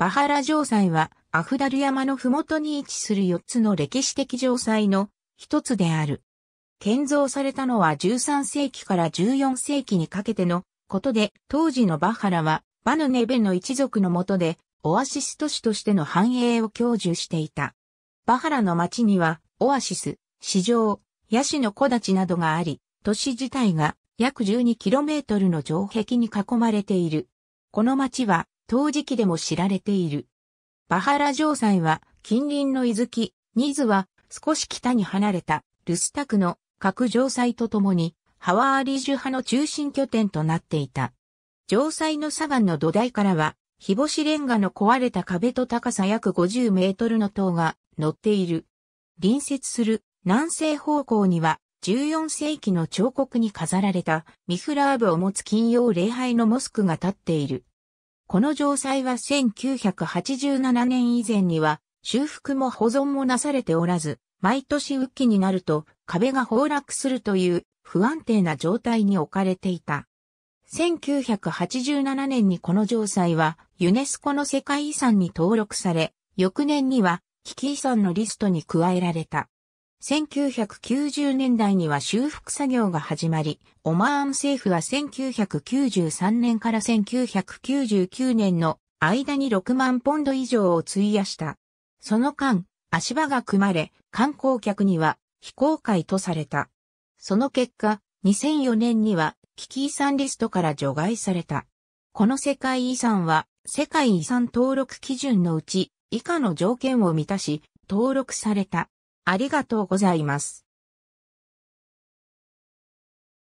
バハラ城塞はアフダル山のふもとに位置する4つの歴史的城塞の一つである。建造されたのは13世紀から14世紀にかけてのことで、当時のバハラはバヌネベの一族の下でオアシス都市としての繁栄を享受していた。バハラの町にはオアシス、市場、ヤシの小立などがあり、都市自体が約 12km の城壁に囲まれている。この町は陶磁器でも知られている。バハラ城塞は近隣の伊豆ニズは少し北に離れたルスタクの各城塞とともにハワーリジュ派の中心拠点となっていた。城塞の砂岩の土台からは日干しレンガの壊れた壁と高さ約50メートルの塔が乗っている。隣接する南西方向には14世紀の彫刻に飾られたミフラーブを持つ金曜礼拝のモスクが建っている。この城塞は1987年以前には修復も保存もなされておらず、毎年雨季になると壁が崩落するという不安定な状態に置かれていた。1987年にこの城塞はユネスコの世界遺産に登録され、翌年には危機遺産のリストに加えられた。1990年代には修復作業が始まり、オマーン政府は1993年から1999年の間に6万ポンド以上を費やした。その間、足場が組まれ、観光客には非公開とされた。その結果、2004年には危機遺産リストから除外された。この世界遺産は世界遺産登録基準のうち以下の条件を満たし、登録された。ありがとうございます。